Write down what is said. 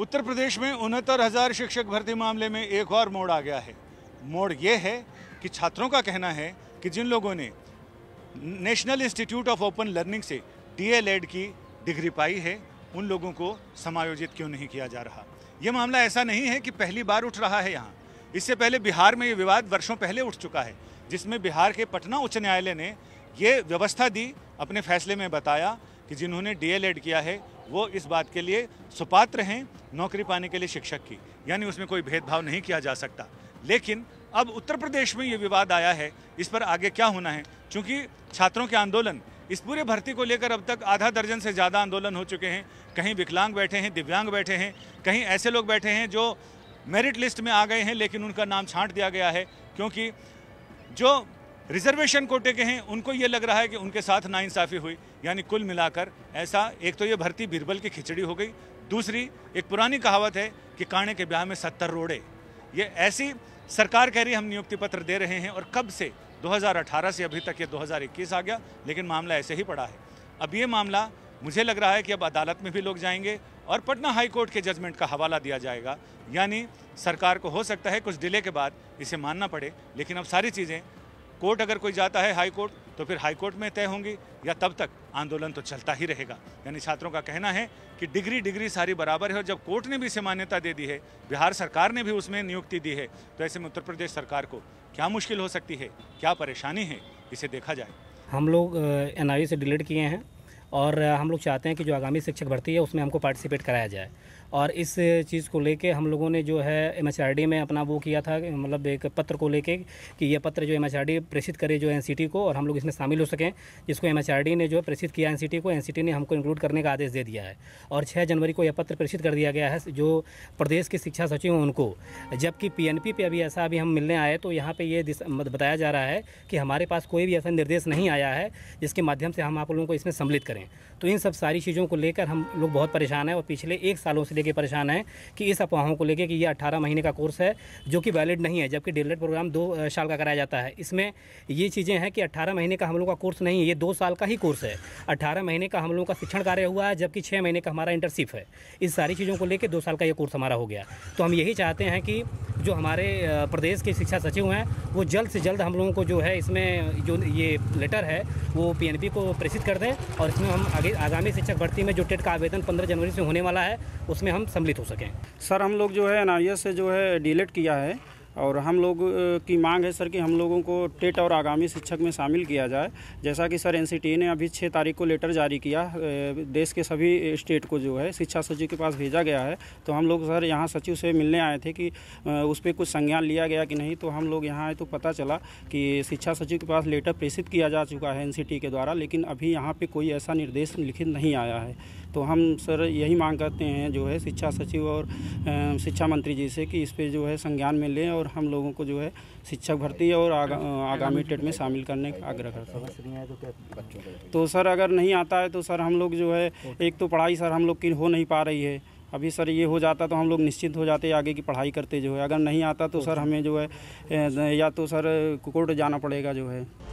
उत्तर प्रदेश में उनहत्तर हज़ार शिक्षक भर्ती मामले में एक और मोड़ आ गया है मोड़ ये है कि छात्रों का कहना है कि जिन लोगों ने National Institute of Open Learning से डीएलएड की डिग्री पाई है उन लोगों को समायोजित क्यों नहीं किया जा रहा यह मामला ऐसा नहीं है कि पहली बार उठ रहा है यहाँ इससे पहले बिहार में ये विवाद वर्षों पहले उठ चुका है जिसमें बिहार के पटना उच्च न्यायालय ने ये व्यवस्था दी अपने फैसले में बताया कि जिन्होंने डीएलएड किया है वो इस बात के लिए सुपात्र हैं नौकरी पाने के लिए शिक्षक की यानी उसमें कोई भेदभाव नहीं किया जा सकता लेकिन अब उत्तर प्रदेश में ये विवाद आया है इस पर आगे क्या होना है क्योंकि छात्रों के आंदोलन इस पूरे भर्ती को लेकर अब तक आधा दर्जन से ज़्यादा आंदोलन हो चुके हैं कहीं विकलांग बैठे हैं दिव्यांग बैठे हैं कहीं ऐसे लोग बैठे हैं जो मेरिट लिस्ट में आ गए हैं लेकिन उनका नाम छांट दिया गया है क्योंकि जो रिजर्वेशन कोटे के हैं उनको ये लग रहा है कि उनके साथ नाइंसाफ़ी हुई यानी कुल मिलाकर ऐसा एक तो ये भर्ती बीरबल की खिचड़ी हो गई दूसरी एक पुरानी कहावत है कि काणे के ब्याह में सत्तर रोड़े ये ऐसी सरकार कह रही हम नियुक्ति पत्र दे रहे हैं और कब से 2018 से अभी तक ये 2021 आ गया लेकिन मामला ऐसे ही पड़ा है अब ये मामला मुझे लग रहा है कि अब अदालत में भी लोग जाएंगे और पटना हाई कोर्ट के जजमेंट का हवाला दिया जाएगा यानी सरकार को हो सकता है कुछ डिले के बाद इसे मानना पड़े लेकिन अब सारी चीज़ें कोर्ट अगर कोई जाता है हाई कोर्ट तो फिर हाई कोर्ट में तय होंगी या तब तक आंदोलन तो चलता ही रहेगा यानी छात्रों का कहना है कि डिग्री डिग्री सारी बराबर है और जब कोर्ट ने भी इसे मान्यता दे दी है बिहार सरकार ने भी उसमें नियुक्ति दी है तो ऐसे में उत्तर प्रदेश सरकार को क्या मुश्किल हो सकती है क्या परेशानी है इसे देखा जाए हम लोग एन से डिलीट किए हैं और हम लोग चाहते हैं कि जो आगामी शिक्षक भर्ती है उसमें हमको पार्टिसिपेट कराया जाए और इस चीज़ को लेके हम लोगों ने जो है एम में अपना वो किया था मतलब एक पत्र को लेके कि यह पत्र जो एम प्रेषित करे जो एन को और हम लोग इसमें शामिल हो सकें जिसको एम ने जो प्रेषित किया एन को एन ने हमको इंक्लूड करने का आदेश दे दिया है और छः जनवरी को यह पत्र प्रेषित कर दिया गया है जो प्रदेश के शिक्षा सचिव हैं उनको जबकि पी पे अभी ऐसा अभी हम मिलने आए तो यहाँ पर ये बताया जा रहा है कि हमारे पास कोई भी ऐसा निर्देश नहीं आया है जिसके माध्यम से हम आप लोगों को इसमें सम्मिलित करें तो इन सब सारी चीज़ों को लेकर हम लोग बहुत परेशान हैं और पिछले एक सालों से लेके परेशान हैं कि इस अफवाहों को लेकर कि ये 18 महीने का कोर्स है जो कि वैलिड नहीं है जबकि डेलेट प्रोग्राम दो साल का कराया जाता है इसमें ये चीज़ें हैं कि 18 महीने का हम लोगों का कोर्स नहीं है ये दो साल का ही कोर्स है अट्ठारह महीने का हम लोगों का शिक्षण कार्य हुआ है जबकि छः महीने का हमारा इंटर्नशिप है इस सारी चीज़ों को लेकर दो साल का ये कोर्स हमारा हो गया तो हम यही चाहते हैं कि जो हमारे प्रदेश के शिक्षा सचिव हैं वो जल्द से जल्द हम लोगों को जो है इसमें जो ये लेटर है वो पीएनपी को प्रेषित कर दें और इसमें हम आगे आगामी शिक्षक भर्ती में जो टेट का आवेदन पंद्रह जनवरी से होने वाला है उसमें हम सम्मिलित हो सकें सर हम लोग जो है एन से जो है डिलेट किया है और हम लोग की मांग है सर कि हम लोगों को टेट और आगामी शिक्षक में शामिल किया जाए जैसा कि सर एन ने अभी छः तारीख को लेटर जारी किया देश के सभी स्टेट को जो है शिक्षा सचिव के पास भेजा गया है तो हम लोग सर यहाँ सचिव से मिलने आए थे कि उस पर कुछ संज्ञान लिया गया कि नहीं तो हम लोग यहाँ आए तो पता चला कि शिक्षा सचिव के पास लेटर प्रेषित किया जा चुका है एन के द्वारा लेकिन अभी यहाँ पर कोई ऐसा निर्देश लिखित नहीं आया है तो हम सर यही मांग करते हैं जो है शिक्षा सचिव और शिक्षा मंत्री जी से कि इस पर जो है संज्ञान में लें और हम लोगों को जो है शिक्षक भर्ती और आगा, आगामी टेट में शामिल करने का आग्रह करते हैं तो सर अगर नहीं आता है तो सर हम लोग जो है एक तो पढ़ाई सर हम लोग की हो नहीं पा रही है अभी सर ये हो जाता तो हम लोग निश्चित हो जाते आगे की पढ़ाई करते जो है अगर नहीं आता तो सर हमें जो है या तो सर कोर्ट जाना पड़ेगा जो है